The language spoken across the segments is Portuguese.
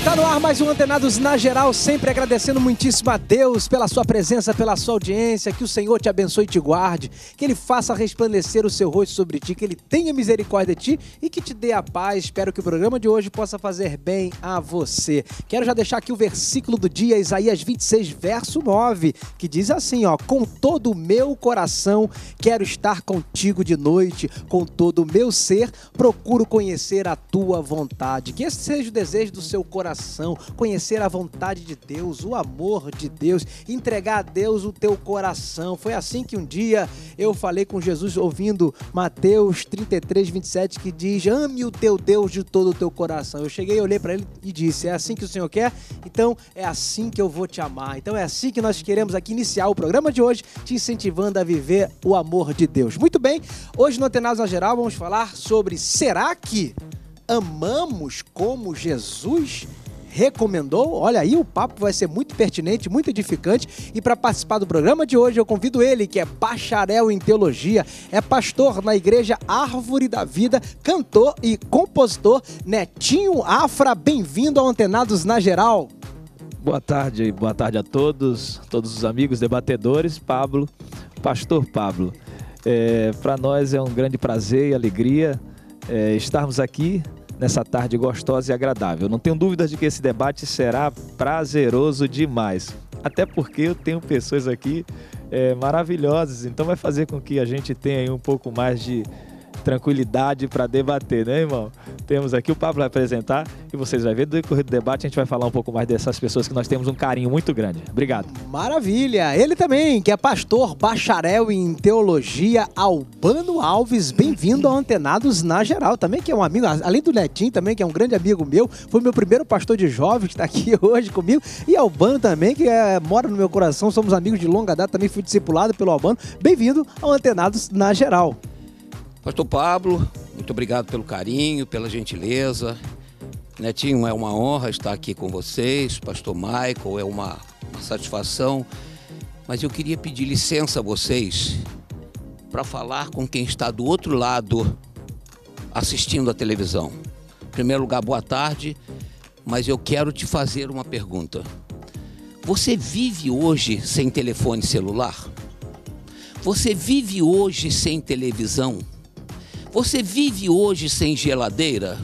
Está no ar mais um Antenados na Geral, sempre agradecendo muitíssimo a Deus pela sua presença, pela sua audiência, que o Senhor te abençoe e te guarde, que Ele faça resplandecer o seu rosto sobre ti, que Ele tenha misericórdia de ti e que te dê a paz. Espero que o programa de hoje possa fazer bem a você. Quero já deixar aqui o versículo do dia, Isaías 26, verso 9, que diz assim, ó, com todo o meu coração quero estar contigo de noite, com todo o meu ser procuro conhecer a tua vontade. Que esse seja o desejo do seu coração coração, conhecer a vontade de Deus, o amor de Deus, entregar a Deus o teu coração. Foi assim que um dia eu falei com Jesus ouvindo Mateus 33, 27, que diz: Ame o teu Deus de todo o teu coração. Eu cheguei, olhei para ele e disse: É assim que o Senhor quer? Então é assim que eu vou te amar. Então é assim que nós queremos aqui iniciar o programa de hoje, te incentivando a viver o amor de Deus. Muito bem, hoje no Atenas na Geral vamos falar sobre será que amamos como Jesus? recomendou. Olha aí, o papo vai ser muito pertinente, muito edificante. E para participar do programa de hoje, eu convido ele, que é bacharel em teologia, é pastor na igreja Árvore da Vida, cantor e compositor Netinho Afra. Bem-vindo ao Antenados na Geral. Boa tarde, boa tarde a todos, todos os amigos debatedores, Pablo, Pastor Pablo. É, para nós é um grande prazer e alegria é, estarmos aqui nessa tarde gostosa e agradável. Não tenho dúvidas de que esse debate será prazeroso demais. Até porque eu tenho pessoas aqui é, maravilhosas, então vai fazer com que a gente tenha um pouco mais de tranquilidade para debater, né, irmão? Temos aqui o Pablo vai apresentar e vocês vão ver do decorrer do debate a gente vai falar um pouco mais dessas pessoas que nós temos um carinho muito grande. Obrigado. Maravilha. Ele também, que é pastor bacharel em teologia Albano Alves, bem-vindo ao Antenados na geral, também que é um amigo, além do Netinho também, que é um grande amigo meu, foi meu primeiro pastor de jovens que está aqui hoje comigo, e Albano também, que é, mora no meu coração, somos amigos de longa data, também fui discipulado pelo Albano. Bem-vindo ao Antenados na geral. Pastor Pablo, muito obrigado pelo carinho, pela gentileza. Netinho, é uma honra estar aqui com vocês. Pastor Michael, é uma, uma satisfação. Mas eu queria pedir licença a vocês para falar com quem está do outro lado assistindo a televisão. Em primeiro lugar, boa tarde, mas eu quero te fazer uma pergunta. Você vive hoje sem telefone celular? Você vive hoje sem televisão? Você vive hoje sem geladeira?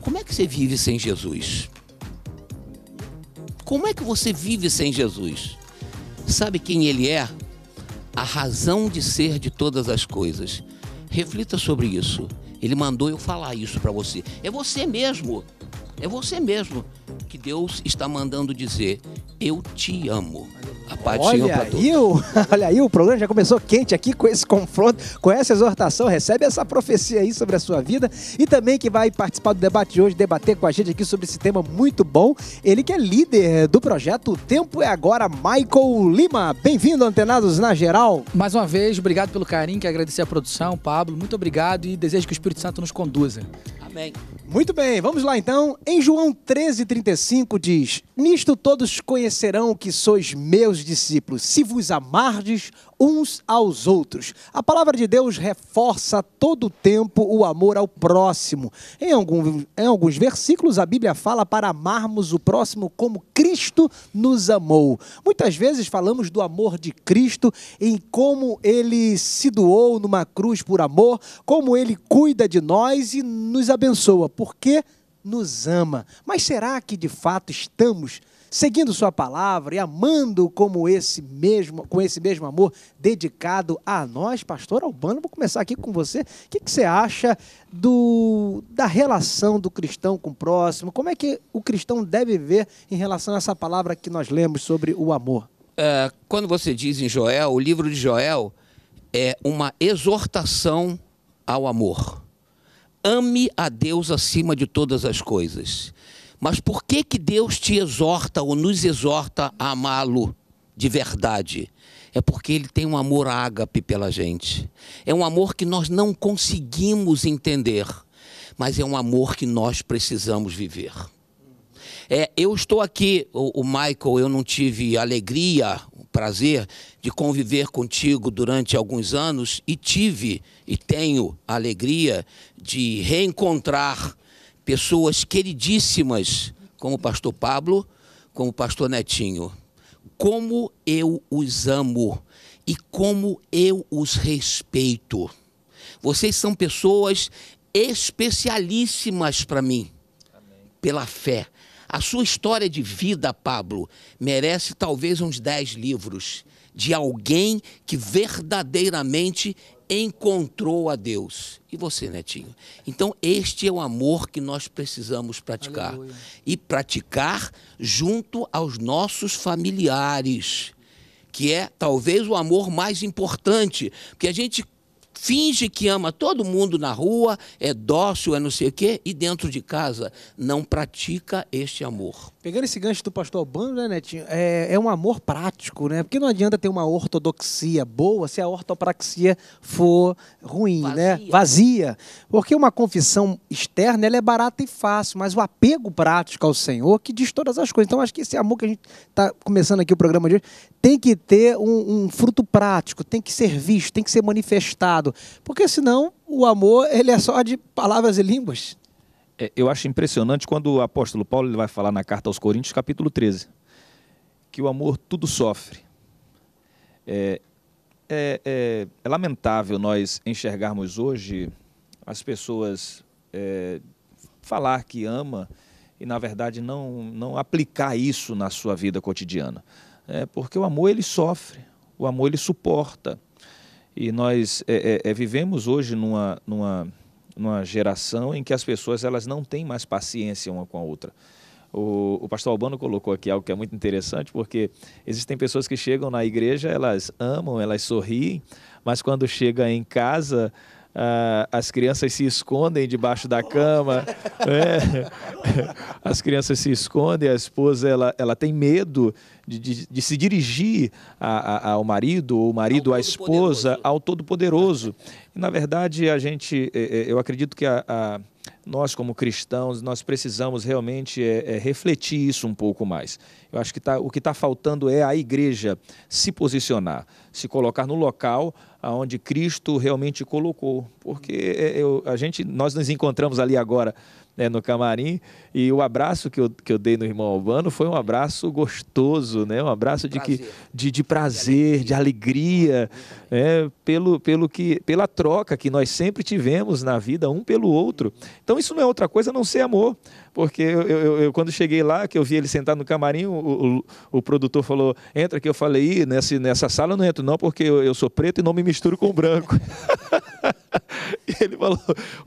Como é que você vive sem Jesus? Como é que você vive sem Jesus? Sabe quem ele é? A razão de ser de todas as coisas. Reflita sobre isso. Ele mandou eu falar isso para você. É você mesmo. É você mesmo que Deus está mandando dizer: eu te amo. A patinha olha pra aí, o, olha aí, o programa já começou quente aqui com esse confronto, com essa exortação, recebe essa profecia aí sobre a sua vida e também que vai participar do debate de hoje, debater com a gente aqui sobre esse tema muito bom. Ele que é líder do projeto O Tempo é Agora, Michael Lima. Bem-vindo, Antenados na Geral. Mais uma vez, obrigado pelo carinho, que agradecer a produção, Pablo, muito obrigado e desejo que o Espírito Santo nos conduza. Amém. Muito bem, vamos lá então. Em João 13,35 diz: Nisto todos conhecerão que sois meus discípulos, se vos amardes uns aos outros. A palavra de Deus reforça todo o tempo o amor ao próximo. Em, algum, em alguns versículos, a Bíblia fala para amarmos o próximo como Cristo nos amou. Muitas vezes falamos do amor de Cristo em como ele se doou numa cruz por amor, como ele cuida de nós e nos abençoa, porque nos ama. Mas será que de fato estamos? seguindo sua palavra e amando como esse mesmo, com esse mesmo amor dedicado a nós, pastor Albano. Vou começar aqui com você. O que, que você acha do, da relação do cristão com o próximo? Como é que o cristão deve ver em relação a essa palavra que nós lemos sobre o amor? É, quando você diz em Joel, o livro de Joel é uma exortação ao amor. Ame a Deus acima de todas as coisas. Mas por que, que Deus te exorta ou nos exorta a amá-lo de verdade? É porque ele tem um amor ágape pela gente. É um amor que nós não conseguimos entender, mas é um amor que nós precisamos viver. É, eu estou aqui, o, o, Michael, eu não tive alegria, prazer de conviver contigo durante alguns anos e tive e tenho a alegria de reencontrar pessoas queridíssimas, como o pastor Pablo, como o pastor Netinho. Como eu os amo e como eu os respeito. Vocês são pessoas especialíssimas para mim, Amém. pela fé. A sua história de vida, Pablo, merece talvez uns dez livros de alguém que verdadeiramente encontrou a Deus. E você, Netinho? Então, este é o amor que nós precisamos praticar. Aleluia. E praticar junto aos nossos familiares, que é talvez o amor mais importante, porque a gente finge que ama todo mundo na rua, é dócil, é não sei o quê, e dentro de casa não pratica este amor. Pegando esse gancho do pastor Albano, né, Netinho? É, é, um amor prático, né? Porque não adianta ter uma ortodoxia boa se a ortopraxia for ruim, né? Vazia. né? Vazia. Porque uma confissão externa ela é barata e fácil, mas o apego prático ao Senhor que diz todas as coisas. Então, acho que esse amor que a gente está começando aqui o programa de hoje tem que ter um, um fruto prático, tem que ser visto, tem que ser manifestado. Porque senão o amor ele é só de palavras e línguas é, eu acho impressionante quando o apóstolo Paulo ele vai falar na carta aos Coríntios, capítulo 13, que o amor tudo sofre. É, é, é, é, lamentável nós enxergarmos hoje as pessoas é, falar que ama e na verdade não, não aplicar isso na sua vida cotidiana é porque o amor ele sofre o amor ele suporta e nós é, é, é, vivemos hoje numa, numa numa geração em que as pessoas elas não têm mais paciência uma com a outra. O, o, pastor Albano colocou aqui algo que é muito interessante, porque existem pessoas que chegam na igreja, elas amam, elas sorriem, mas quando chega em casa, ah, as crianças se escondem debaixo da cama, né? as crianças se escondem, a esposa ela, ela tem medo de, de, de se dirigir a, a, ao marido, ou o marido à esposa, poderoso. ao Todo-Poderoso. E, na verdade, a gente, é, é, eu acredito que a, a nós como cristãos nós precisamos realmente é, é, refletir isso um pouco mais. Eu acho que tá, o que está faltando é a igreja se posicionar, se colocar no local aonde Cristo realmente colocou, porque é, eu, a gente nós nos encontramos ali agora né, no camarim. E o abraço que eu, que eu dei no irmão Albano foi um abraço gostoso, né? Um abraço de, prazer. que, de, de prazer, de alegria, né? pelo, pelo que, pela troca que nós sempre tivemos na vida um pelo outro. Então isso não é outra coisa a não ser amor. Porque eu, eu, eu quando cheguei lá, que eu vi ele sentado no camarim, o, o, o produtor falou, entra que eu falei, Ih, nessa, nessa sala eu não entro não, porque eu, eu sou preto e não me misturo com branco. Ele falou,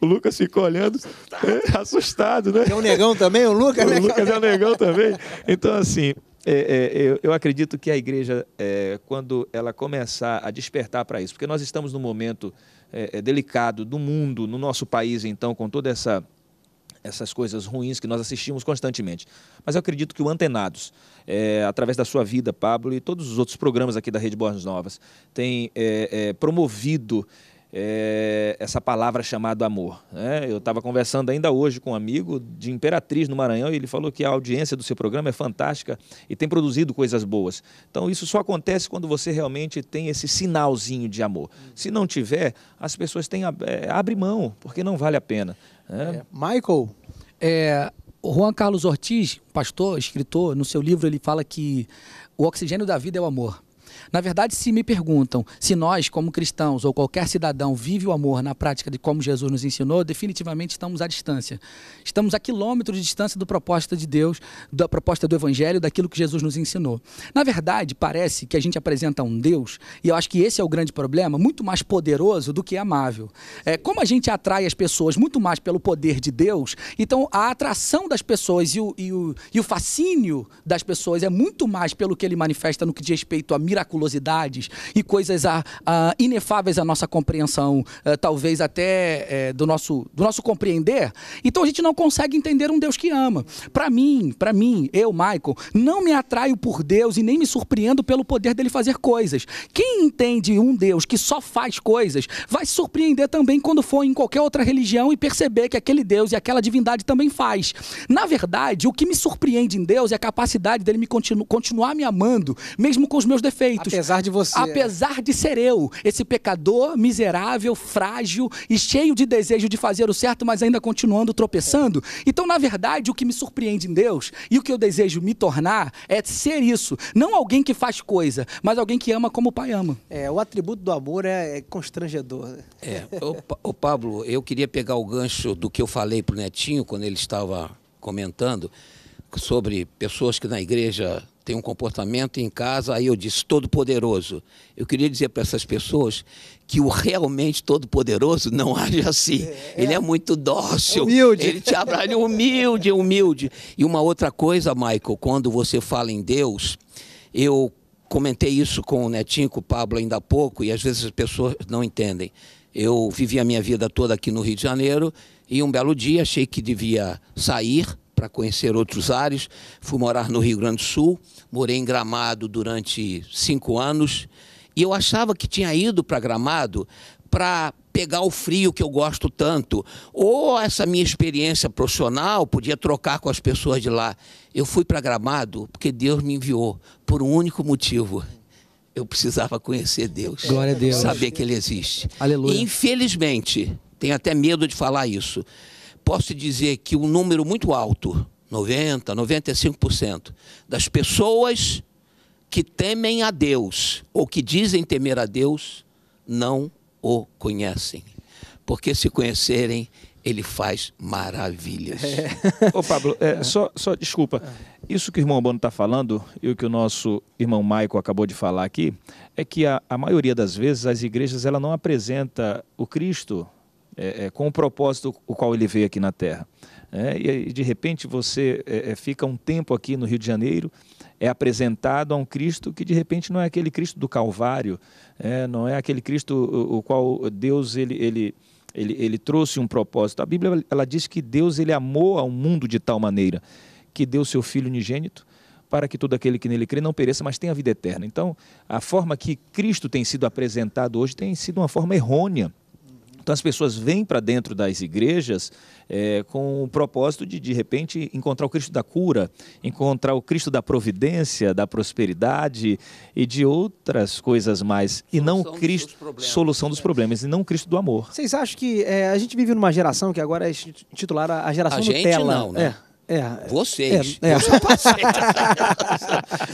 o Lucas ficou olhando é, assustado, né? É um negão também, o Lucas? O né? Lucas é um negão também. Então, assim, é, é, eu, eu, acredito que a igreja, é, quando ela começar a despertar para isso, porque nós estamos num momento é, é delicado do mundo, no nosso país, então, com toda essa essas coisas ruins que nós assistimos constantemente. Mas eu acredito que o Antenados, é, através da sua vida, Pablo, e todos os outros programas aqui da Rede Borges Novas, tem é, é, promovido é, essa palavra chamada amor. Né? Eu estava conversando ainda hoje com um amigo de Imperatriz no Maranhão e ele falou que a audiência do seu programa é fantástica e tem produzido coisas boas. Então isso só acontece quando você realmente tem esse sinalzinho de amor. Se não tiver, as pessoas têm, é, abrem mão, porque não vale a pena. Né? É, Michael, é, Juan Carlos Ortiz, pastor, escritor, no seu livro ele fala que o oxigênio da vida é o amor. Na verdade, se me perguntam se nós, como cristãos ou qualquer cidadão, vive o amor na prática de como Jesus nos ensinou, definitivamente estamos à distância. Estamos a quilômetros de distância do proposta de Deus, da proposta do Evangelho, daquilo que Jesus nos ensinou. Na verdade, parece que a gente apresenta um Deus, e eu acho que esse é o grande problema, muito mais poderoso do que amável. É, como a gente atrai as pessoas muito mais pelo poder de Deus, então a atração das pessoas e o, e o, e o fascínio das pessoas é muito mais pelo que ele manifesta no que diz respeito à miraculosidade e coisas a, ah, a ah, inefáveis à nossa compreensão, eh, talvez até eh, do, nosso, do nosso compreender. Então a gente não consegue entender um Deus que ama. Para mim, para mim, eu, Michael, não me atraio por Deus e nem me surpreendo pelo poder dele fazer coisas. Quem entende um Deus que só faz coisas vai se surpreender também quando for em qualquer outra religião e perceber que aquele Deus e aquela divindade também faz. Na verdade, o que me surpreende em Deus é a capacidade dele me continu continuar me amando, mesmo com os meus defeitos mortos. Apesar de você. É. Apesar de ser eu, esse pecador miserável, frágil e cheio de desejo de fazer o certo, mas ainda continuando tropeçando. Então, na verdade, o que me surpreende em Deus e o que eu desejo me tornar é ser isso. Não alguém que faz coisa, mas alguém que ama como o Pai ama. É, o atributo do amor é, é constrangedor. Né? É. o Pablo, eu queria pegar o gancho do que eu falei pro Netinho quando ele estava comentando sobre pessoas que na igreja tem um comportamento em casa, aí eu disse, todo-poderoso. Eu queria dizer para essas pessoas que o realmente todo-poderoso não age assim. É, ele é muito dócil. humilde. Ele te abraça, é humilde, é humilde. E uma outra coisa, Michael, quando você fala em Deus, eu comentei isso com o Netinho, com o Pablo ainda há pouco, e às vezes as pessoas não entendem. Eu vivi a minha vida toda aqui no Rio de Janeiro e um belo dia achei que devia sair para conhecer outros ares. Fui morar no Rio Grande do Sul, morei em Gramado durante cinco anos. E eu achava que tinha ido para Gramado para pegar o frio que eu gosto tanto. Ou essa minha experiência profissional podia trocar com as pessoas de lá. Eu fui para Gramado porque Deus me enviou por um único motivo. Eu precisava conhecer Deus. Glória a Deus. Saber que Ele existe. Aleluia. infelizmente, tenho até medo de falar isso posso dizer que um número muito alto, 90, 95%, das pessoas que temem a Deus ou que dizem temer a Deus não o conhecem. Porque se conhecerem, ele faz maravilhas. É. Ô, Pablo, é, é, só, só desculpa. É. Isso que o irmão Bono está falando e o que o nosso irmão Maico acabou de falar aqui é que a, a maioria das vezes as igrejas ela não apresenta o Cristo é, é, com o propósito o qual ele veio aqui na Terra. É, e de repente você é, é, fica um tempo aqui no Rio de Janeiro, é apresentado a um Cristo que de repente não é aquele Cristo do Calvário, é, não é aquele Cristo o, o qual Deus ele, ele, ele, ele, trouxe um propósito. A Bíblia ela diz que Deus ele amou ao mundo de tal maneira que deu seu Filho unigênito para que todo aquele que nele crê não pereça, mas tenha a vida eterna. Então, a forma que Cristo tem sido apresentado hoje tem sido uma forma errônea então as pessoas vêm para dentro das igrejas é, com o propósito de, de repente, encontrar o Cristo da cura, encontrar o Cristo da providência, da prosperidade e de outras coisas mais. E não o Cristo. Dos solução dos é. problemas, e não o Cristo do amor. Vocês acham que é, a gente vive numa geração que agora é titular a geração a Nutella? Não, né? É. É, Vocês. É, é.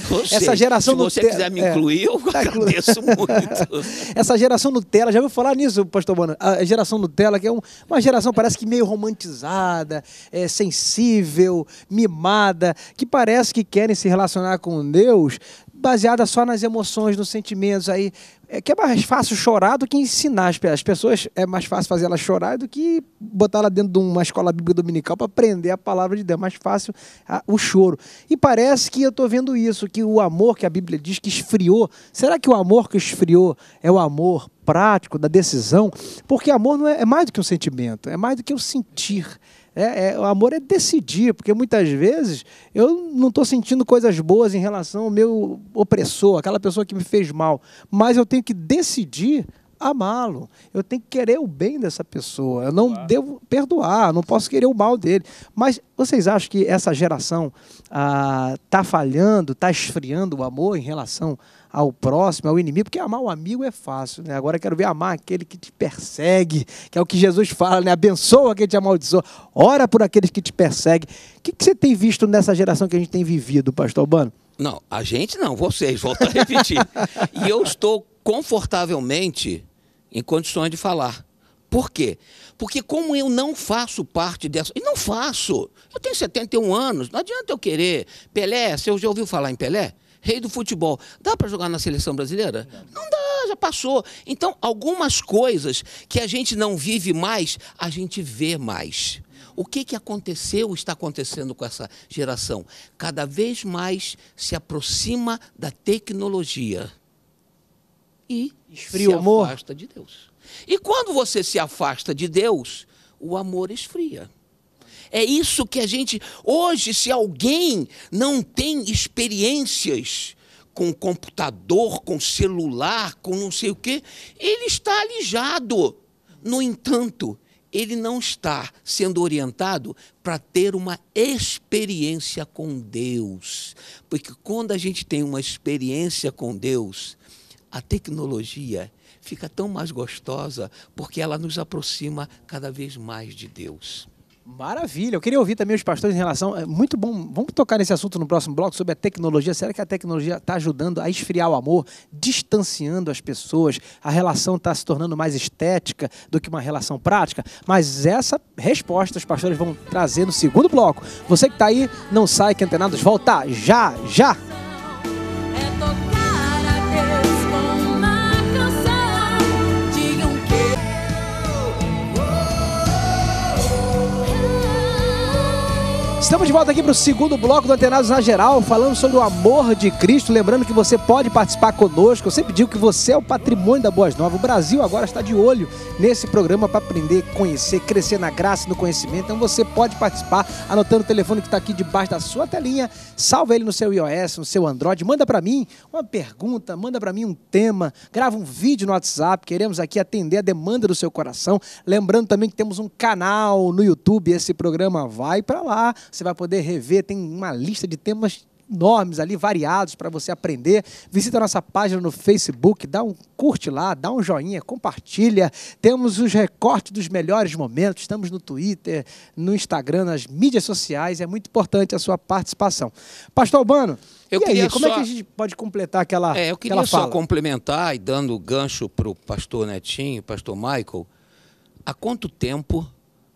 Vocês. Essa geração Se você Nutella, quiser me é. incluir, eu tá agradeço muito. Essa geração Nutella, já ouviu falar nisso, pastor Bono? A geração Nutella, que é um, uma geração parece que meio romantizada, é, sensível, mimada, que parece que querem se relacionar com Deus baseada só nas emoções, nos sentimentos aí. É que é mais fácil chorar do que ensinar as pessoas. É mais fácil fazer ela chorar do que botar ela dentro de uma escola bíblica dominical para aprender a palavra de Deus. É mais fácil a, o choro. E parece que eu estou vendo isso, que o amor que a Bíblia diz que esfriou. Será que o amor que esfriou é o amor prático da decisão? Porque amor não é, é mais do que um sentimento, é mais do que um sentir. É, é, o amor é decidir, porque muitas vezes eu não estou sentindo coisas boas em relação ao meu opressor, aquela pessoa que me fez mal, mas eu tenho que decidir amá-lo. Eu tenho que querer o bem dessa pessoa. Eu não claro. devo perdoar, não posso querer o mal dele. Mas vocês acham que essa geração está ah, tá falhando, está esfriando o amor em relação ao próximo, ao inimigo, porque amar o amigo é fácil, né? Agora quero ver amar aquele que te persegue, que é o que Jesus fala, né? Abençoa quem te amaldiçoa, ora por aqueles que te perseguem. O que, que você tem visto nessa geração que a gente tem vivido, pastor Urbano? Não, a gente não, vocês, volto a repetir. e eu estou confortavelmente em condições de falar. Por quê? Porque como eu não faço parte dessa. E não faço. Eu tenho 71 anos, não adianta eu querer. Pelé, você já ouviu falar em Pelé? rei do futebol. Dá para jogar na seleção brasileira? Não. dá, já passou. Então, algumas coisas que a gente não vive mais, a gente vê mais. O que, que aconteceu, está acontecendo com essa geração? Cada vez mais se aproxima da tecnologia e esfria se afasta amor. de Deus. E quando você se afasta de Deus, o amor esfria. É isso que a gente. Hoje, se alguém não tem experiências com computador, com celular, com não sei o quê, ele está alijado. No entanto, ele não está sendo orientado para ter uma experiência com Deus. Porque quando a gente tem uma experiência com Deus, a tecnologia fica tão mais gostosa porque ela nos aproxima cada vez mais de Deus. Maravilha. Eu queria ouvir também os pastores em relação. É muito bom. Vamos tocar nesse assunto no próximo bloco sobre a tecnologia. Será que a tecnologia está ajudando a esfriar o amor, distanciando as pessoas? A relação está se tornando mais estética do que uma relação prática? Mas essa resposta os pastores vão trazer no segundo bloco. Você que está aí, não sai que antenados. Volta já, já! Estamos de volta aqui para o segundo bloco do Antenados na Geral, falando sobre o amor de Cristo. Lembrando que você pode participar conosco. Eu sempre digo que você é o patrimônio da Boas Novas. O Brasil agora está de olho nesse programa para aprender, conhecer, crescer na graça e no conhecimento. Então você pode participar anotando o telefone que está aqui debaixo da sua telinha. Salva ele no seu iOS, no seu Android. Manda para mim uma pergunta, manda para mim um tema. Grava um vídeo no WhatsApp. Queremos aqui atender a demanda do seu coração. Lembrando também que temos um canal no YouTube. Esse programa vai para lá. Você você vai poder rever, tem uma lista de temas enormes ali, variados para você aprender. Visita a nossa página no Facebook, dá um curte lá, dá um joinha, compartilha. Temos os recortes dos melhores momentos, estamos no Twitter, no Instagram, nas mídias sociais. É muito importante a sua participação. Pastor Albano, eu e aí, como é só... é que a gente pode completar aquela É, eu queria só complementar e dando gancho para o pastor Netinho, pastor Michael. Há quanto tempo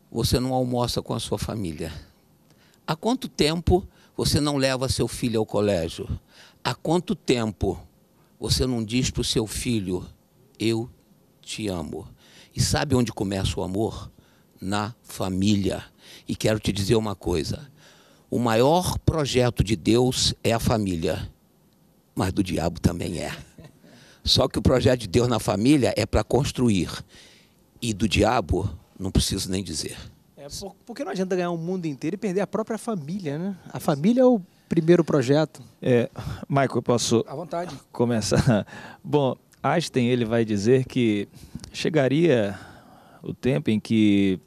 você não almoça com a sua família? Há quanto tempo você não leva seu filho ao colégio? Há quanto tempo você não diz para o seu filho, eu te amo? E sabe onde começa o amor? Na família. E quero te dizer uma coisa: o maior projeto de Deus é a família, mas do diabo também é. Só que o projeto de Deus na família é para construir, e do diabo não preciso nem dizer. É, por, porque não adianta ganhar o mundo inteiro e perder a própria família, né? A família é o primeiro projeto. É, Michael, posso à vontade. começar? Bom, Einstein ele vai dizer que chegaria o tempo em que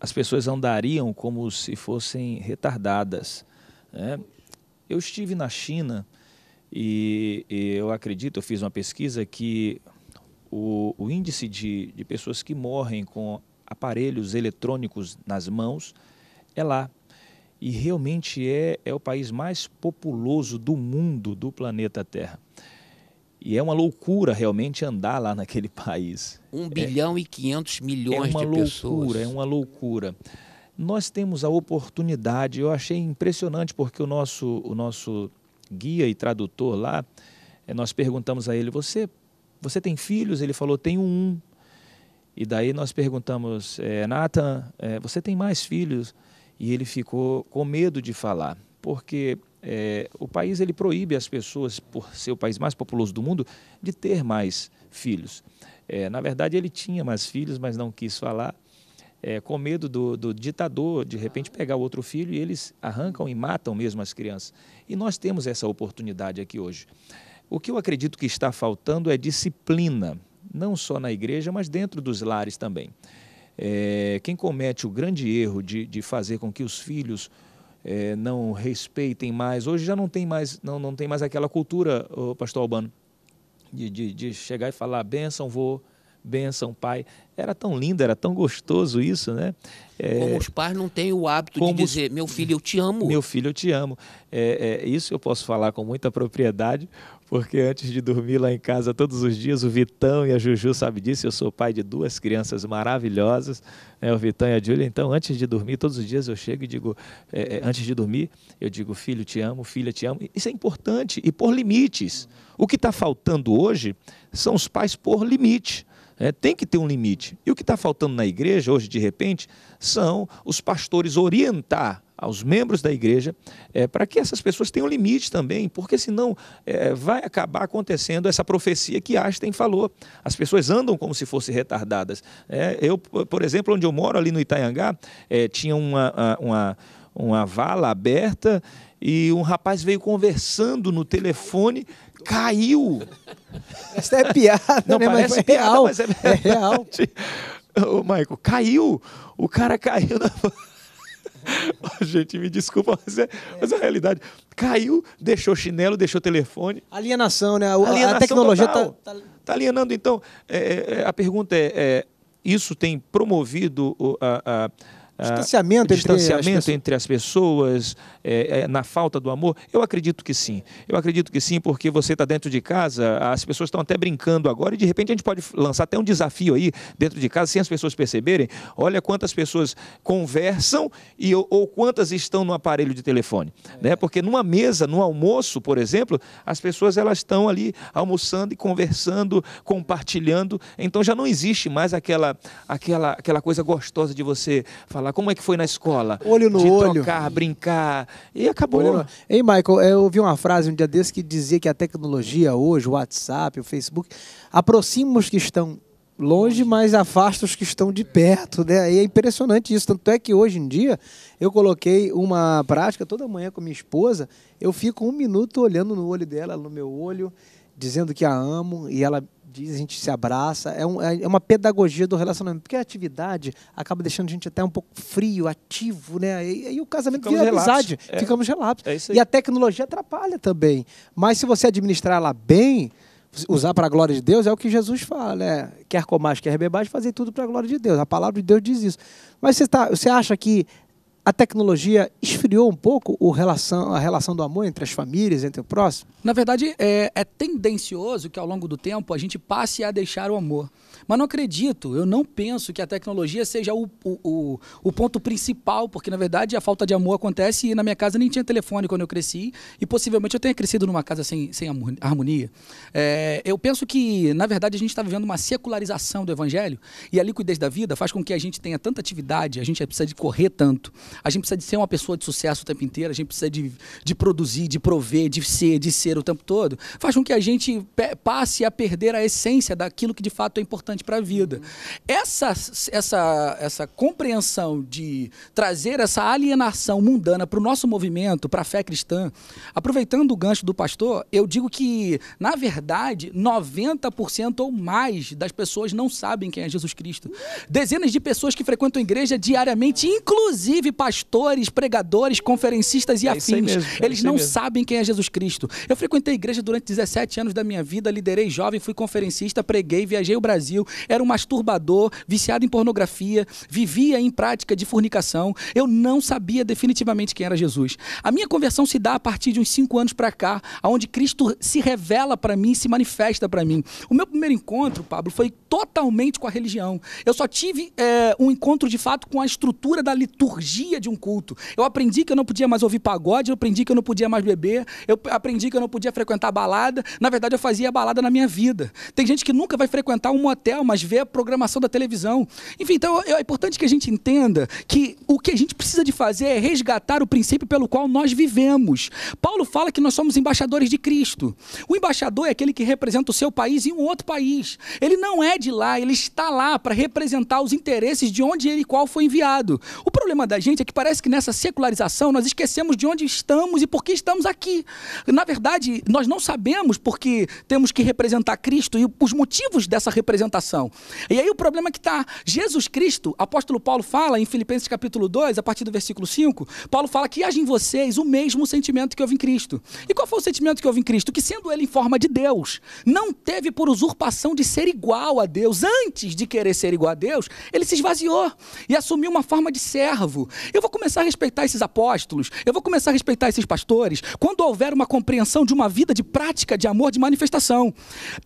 as pessoas andariam como se fossem retardadas. Né? Eu estive na China e, e, eu acredito, eu fiz uma pesquisa que o, o índice de, de pessoas que morrem com aparelhos eletrônicos nas mãos, é lá. E realmente é, é o país mais populoso do mundo, do planeta Terra. E é uma loucura realmente andar lá naquele país. 1 é bilhão é, e 500 milhões de loucura, pessoas. É uma loucura, é uma loucura. Nós temos a oportunidade, eu achei impressionante porque o nosso, o nosso guia e tradutor lá, eh, nós perguntamos a ele: "Você você tem filhos?" Ele falou: "Tenho um". E daí nós perguntamos, é, Nathan, é, você tem mais filhos? E ele ficou com medo de falar, porque é, o país ele proíbe as pessoas, por ser o país mais populoso do mundo, de ter mais filhos. É, na verdade, ele tinha mais filhos, mas não quis falar, é, com medo do, do, ditador de repente pegar o outro filho e eles arrancam e matam mesmo as crianças. E nós temos essa oportunidade aqui hoje. O que eu acredito que está faltando é disciplina não só na igreja, mas dentro dos lares também. É, quem comete o grande erro de, de fazer com que os filhos é, não respeitem mais, hoje já não tem mais, não, não tem mais aquela cultura, pastor Albano, de, de, de chegar e falar, benção, vou, benção, pai. Era tão lindo, era tão gostoso isso, né? É, como os pais não têm o hábito de dizer, meu filho, eu te amo. Meu filho, eu te amo. É, é, isso eu posso falar com muita propriedade, porque antes de dormir lá em casa todos os dias, o Vitão e a Juju sabe disso, eu sou pai de duas crianças maravilhosas, né, o Vitão e a Júlia, então antes de dormir, todos os dias eu chego e digo, é, é antes de dormir, eu digo, filho, te amo, filha, te amo, isso é importante, e por limites. O que está faltando hoje são os pais por limite. É, tem que ter um limite. E o que está faltando na igreja hoje, de repente, são os pastores orientar aos membros da igreja, é, para que essas pessoas tenham limite também, porque senão é, vai acabar acontecendo essa profecia que Einstein falou. As pessoas andam como se fossem retardadas. É, eu, por exemplo, onde eu moro, ali no Itaiangá, é, tinha uma, uma, uma vala aberta e um rapaz veio conversando no telefone, caiu. Essa é piada, Não, né? parece mas é piada, real. mas é, é real. o Michael, caiu. O cara caiu na Gente, me desculpa, mas é, mas é a realidade. Caiu, deixou chinelo, deixou telefone. Alienação, né? A, Alienação a tecnologia está. Tá... Tá alienando. Então, é, é, é a pergunta é: isso tem promovido a, a ah, distanciamento, entre, distanciamento as entre as pessoas, é, é, na falta do amor? Eu acredito que sim. Eu acredito que sim, porque você está dentro de casa, as pessoas estão até brincando agora e de repente a gente pode lançar até um desafio aí dentro de casa, sem as pessoas perceberem. Olha quantas pessoas conversam e, ou, ou quantas estão no aparelho de telefone. Né? É. Né? Porque numa mesa, no almoço, por exemplo, as pessoas elas estão ali almoçando e conversando, compartilhando. Então já não existe mais aquela, aquela, aquela coisa gostosa de você falar escola? Como é que foi na escola? Olho no de olho. tocar, brincar. E acabou. No... Ei, Michael, é, eu ouvi uma frase um dia desse que dizia que a tecnologia hoje, o WhatsApp, o Facebook, aproxima os que estão longe, mas afasta os que estão de perto, né? E é impressionante isso. Tanto é que hoje em dia eu coloquei uma prática toda manhã com minha esposa. Eu fico um minuto olhando no olho dela, no meu olho dizendo que a amo e ela diz, a gente se abraça. É, um, é, é uma pedagogia do relacionamento, porque a atividade acaba deixando a gente até um pouco frio, ativo, né? E, e o casamento Ficamos vira amizade, é. ficamos relapsos. É e a tecnologia atrapalha também. Mas se você administrar ela bem, usar para a glória de Deus é o que Jesus fala, né? Quer comais, quer bebais, fazer tudo para a glória de Deus. A palavra de Deus diz isso. Mas você, tá, você acha que a tecnologia esfriou um pouco relação, a relação do amor entre as famílias, entre o próximo? Na verdade, é, é tendencioso que ao longo do tempo a gente passe a deixar o amor. Mas não acredito, eu não penso que a tecnologia seja o, o, o, ponto principal, porque na verdade a falta de amor acontece e na minha casa nem tinha telefone quando eu cresci e possivelmente eu tenha crescido numa casa sem, sem harmonia. É, eu penso que, na verdade, a gente está vivendo uma secularização do evangelho e a liquidez da vida faz com que a gente tenha tanta atividade, a gente precisa de correr tanto, a gente precisa de ser uma pessoa de sucesso o tempo inteiro, a gente precisa de, de produzir, de prover, de ser, de ser o tempo todo, faz com que a gente passe a perder a essência daquilo que de fato é importante importante para a vida. Essa, essa, essa compreensão de trazer essa alienação mundana para o nosso movimento, para a fé cristã, aproveitando o gancho do pastor, eu digo que, na verdade, 90% ou mais das pessoas não sabem quem é Jesus Cristo. Dezenas de pessoas que frequentam a igreja diariamente, inclusive pastores, pregadores, conferencistas e é afins. Mesmo, é Eles não mesmo. sabem quem é Jesus Cristo. Eu frequentei a igreja durante 17 anos da minha vida, liderei jovem, fui conferencista, preguei, viajei o Brasil, era um masturbador, viciado em pornografia, vivia em prática de fornicação. Eu não sabia definitivamente quem era Jesus. A minha conversão se dá a partir de uns cinco anos para cá, onde Cristo se revela para mim, se manifesta para mim. O meu primeiro encontro, Pablo, foi totalmente com a religião. Eu só tive é, um encontro de fato com a estrutura da liturgia de um culto. Eu aprendi que eu não podia mais ouvir pagode, eu aprendi que eu não podia mais beber, eu aprendi que eu não podia frequentar balada. Na verdade, eu fazia balada na minha vida. Tem gente que nunca vai frequentar um motel hotel, mas vê a programação da televisão. Enfim, então é importante que a gente entenda que o que a gente precisa de fazer é resgatar o princípio pelo qual nós vivemos. Paulo fala que nós somos embaixadores de Cristo. O embaixador é aquele que representa o seu país em um outro país. Ele não é de lá, ele está lá para representar os interesses de onde ele qual foi enviado. O problema da gente é que parece que nessa secularização nós esquecemos de onde estamos e por que estamos aqui. Na verdade, nós não sabemos porque temos que representar Cristo e os motivos dessa representação coração. E aí o problema é que está, Jesus Cristo, apóstolo Paulo fala em Filipenses capítulo 2, a partir do versículo 5, Paulo fala que haja em vocês o mesmo sentimento que houve em Cristo. E qual foi o sentimento que houve em Cristo? Que sendo ele em forma de Deus, não teve por usurpação de ser igual a Deus. Antes de querer ser igual a Deus, ele se esvaziou e assumiu uma forma de servo. Eu vou começar a respeitar esses apóstolos, eu vou começar a respeitar esses pastores, quando houver uma compreensão de uma vida de prática de amor de manifestação.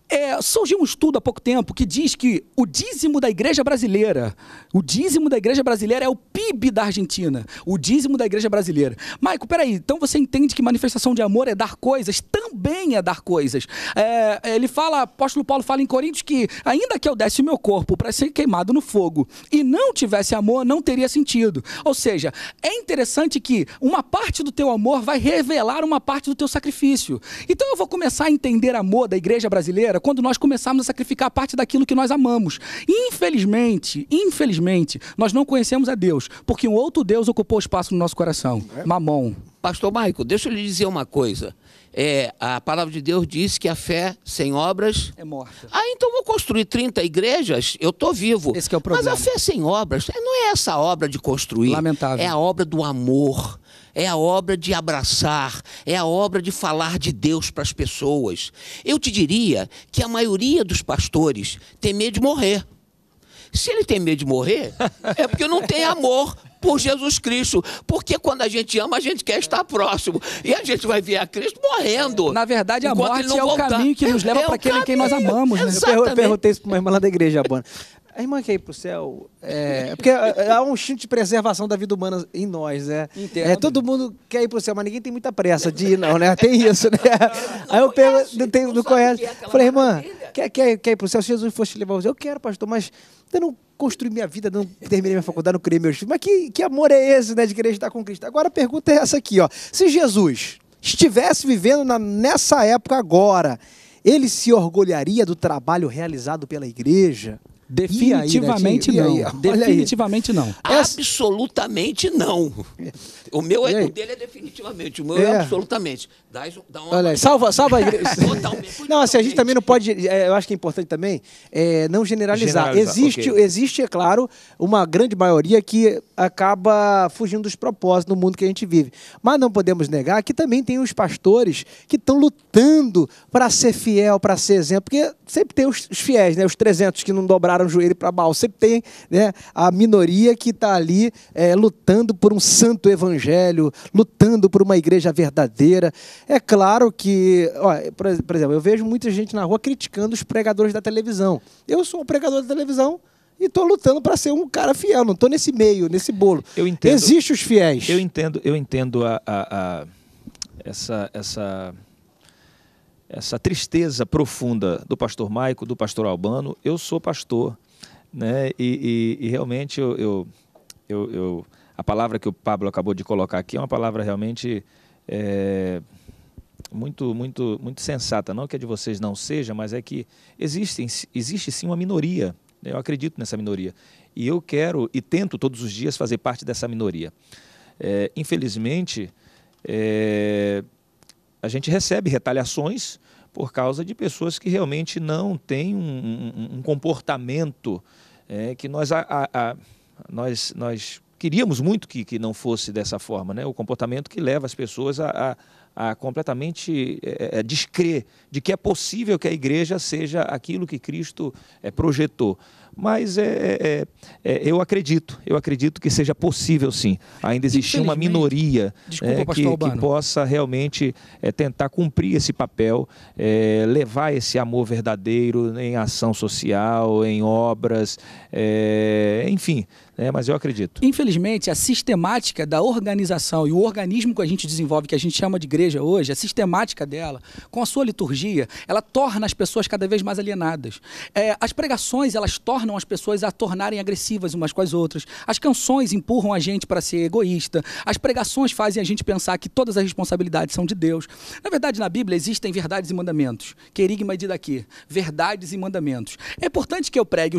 É, surgiu um estudo há pouco tempo que diz diz que o dízimo da igreja brasileira, o dízimo da igreja brasileira é o PIB da Argentina, o dízimo da igreja brasileira. Maico, peraí, então você entende que manifestação de amor é dar coisas? Também é dar coisas. É, ele fala, apóstolo Paulo fala em Coríntios que ainda que eu desse meu corpo para ser queimado no fogo e não tivesse amor, não teria sentido. Ou seja, é interessante que uma parte do teu amor vai revelar uma parte do teu sacrifício. Então eu vou começar a entender amor da igreja brasileira quando nós começarmos a sacrificar parte daquilo que nós amamos. Infelizmente, infelizmente, nós não conhecemos a Deus, porque um outro Deus ocupou espaço no nosso coração. É. Mamon. Pastor Maico, deixa eu lhe dizer uma coisa. É, a palavra de Deus diz que a fé sem obras é morta. Ah, então vou construir 30 igrejas, eu estou vivo. Esse é o problema. Mas a fé sem obras é, não é essa obra de construir. Lamentável. É a obra do amor é a obra de abraçar, é a obra de falar de Deus para as pessoas. Eu te diria que a maioria dos pastores tem medo de morrer. Se ele tem medo de morrer, é porque não tem amor por Jesus Cristo. Porque quando a gente ama, a gente quer estar próximo. E a gente vai ver a Cristo morrendo. Na verdade, a morte é voltar. o caminho que nos leva é para aquele caminho. quem nós amamos. Né? Eu perguntei isso para uma irmã lá da igreja, Bona. A irmã quer ir pro céu. É, porque é, é, há um instinto de preservação da vida humana em nós, né? Entendo. É, todo mundo quer ir pro céu, mas ninguém tem muita pressa de ir, não, né? Tem isso, né? Aí eu pergunto, não, tem, não, não conhece. É Falei, irmã, quer, quer, quer ir pro céu? Se Jesus fosse te levar ao céu, eu quero, pastor, mas eu não construí minha vida, não terminei minha faculdade, não criei meus filhos. Mas que, que amor é esse, né? De querer estar com Cristo. Agora a pergunta é essa aqui, ó. Se Jesus estivesse vivendo na, nessa época agora, ele se orgulharia do trabalho realizado pela igreja? Né, definitivamente aí, não. Definitivamente não. Absolutamente não. O meu é, o dele é definitivamente, o meu é, é absolutamente. Dá, dá uma Olha, aí. salva, salva a não, assim, a gente também não pode. É, eu acho que é importante também é, não generalizar. generalizar. Existe, okay. existe, é claro, uma grande maioria que acaba fugindo dos propósitos no mundo que a gente vive. Mas não podemos negar que também tem os pastores que estão lutando para ser fiel, para ser exemplo, porque sempre tem os, os fiéis, né? Os 300 que não dobraram um o joelho para Baal. você tem né, a minoria que está ali é, lutando por um santo evangelho, lutando por uma igreja verdadeira. É claro que, ó, por, por exemplo, eu vejo muita gente na rua criticando os pregadores da televisão. Eu sou um pregador da televisão e estou lutando para ser um cara fiel. Não estou nesse meio, nesse bolo. Eu entendo. Existem os fiéis. Eu entendo, eu entendo a, a, a essa, essa essa tristeza profunda do pastor Maico, do pastor Albano. Eu sou pastor, né? E, e, e realmente eu, eu, eu, eu, a palavra que o Pablo acabou de colocar aqui é uma palavra realmente é, muito, muito, muito sensata. Não que a de vocês não seja, mas é que existe, existe sim uma minoria. Né? Eu acredito nessa minoria. E eu quero e tento todos os dias fazer parte dessa minoria. É, infelizmente, é, a gente recebe retaliações por causa de pessoas que realmente não têm um, um, um comportamento é, que nós, a, a, a, nós, nós queríamos muito que, que não fosse dessa forma, né? o comportamento que leva as pessoas a, a, a completamente é, é, é descrer de que é possível que a igreja seja aquilo que Cristo é, projetou. Mas é é, é, é, eu acredito, eu acredito que seja possível sim, ainda existir uma minoria Desculpa, é, que, que, possa realmente tentar cumprir esse papel, levar esse amor verdadeiro em ação social, em obras, enfim, é, mas eu acredito. Infelizmente, a sistemática da organização e o organismo que a gente desenvolve, que a gente chama de igreja hoje, a sistemática dela, com a sua liturgia, ela torna as pessoas cada vez mais alienadas. É, as pregações, elas tornam tornam as pessoas a tornarem agressivas umas com as outras. As canções empurram a gente para ser egoísta. As pregações fazem a gente pensar que todas as responsabilidades são de Deus. Na verdade, na Bíblia existem verdades e mandamentos. Querigma de daqui. Verdades e mandamentos. É importante que eu pregue